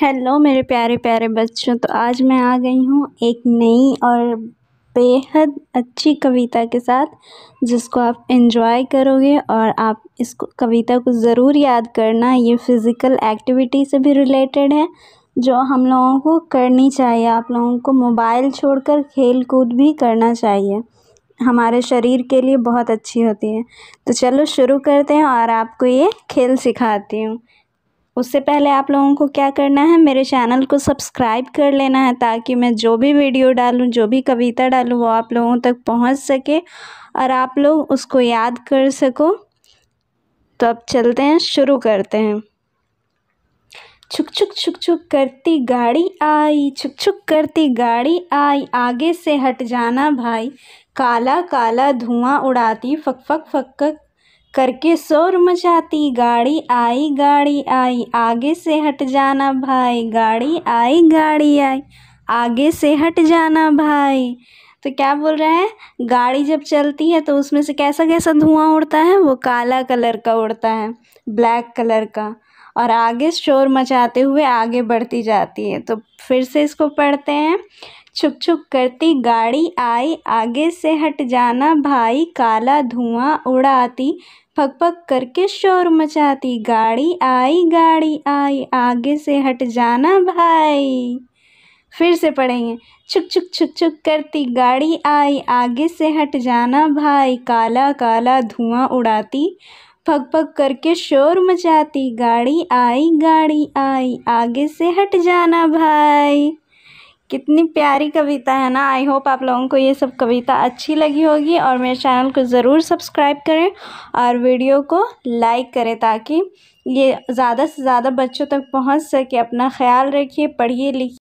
hello मेरे प्यारे प्यारे बच्चों तो आज मैं आ गई हूँ एक नई और बेहद अच्छी कविता के साथ जिसको आप इन्जॉय करोगे और आप इस कविता को ज़रूर याद करना ये फ़िज़िकल एक्टिविटी से भी रिलेटेड है जो हम लोगों को करनी चाहिए आप लोगों को मोबाइल छोड़कर खेल कूद भी करना चाहिए हमारे शरीर के लिए बहुत अच्छी होती है तो चलो शुरू करते हैं और आपको ये खेल सिखाती हूँ उससे पहले आप लोगों को क्या करना है मेरे चैनल को सब्सक्राइब कर लेना है ताकि मैं जो भी वीडियो डालूं जो भी कविता डालूं वो आप लोगों तक पहुंच सके और आप लोग उसको याद कर सको तो अब चलते हैं शुरू करते हैं छुक छुक छुक छुक करती गाड़ी आई छुक छुक करती गाड़ी आई आगे से हट जाना भाई काला काला धुआं उड़ाती फक फक फक करके शोर मचाती गाड़ी आई गाड़ी आई आगे से हट जाना भाई गाड़ी आई गाड़ी आई आगे से हट जाना भाई तो क्या बोल रहा है गाड़ी जब चलती है तो उसमें से कैसा कैसा धुआं उड़ता है वो काला कलर का उड़ता है ब्लैक कलर का और आगे शोर मचाते हुए आगे बढ़ती जाती है तो फिर से इसको पढ़ते हैं छुक छुक करती गाड़ी आई आगे से हट जाना भाई काला धुआं उड़ाती पक पक करके शोर मचाती गाड़ी आई गाड़ी आई आगे से हट जाना भाई फिर से पढ़ेंगे छुक छुक छुक छुक करती गाड़ी आई आगे से हट जाना भाई काला काला धुआं उड़ाती पक पक करके शोर मचाती गाड़ी आई गाड़ी आई आगे से हट जाना भाई कितनी प्यारी कविता है ना आई होप आप लोगों को ये सब कविता अच्छी लगी होगी और मेरे चैनल को ज़रूर सब्सक्राइब करें और वीडियो को लाइक करें ताकि ये ज़्यादा से ज़्यादा बच्चों तक पहुंच सके अपना ख्याल रखिए पढ़िए लिखिए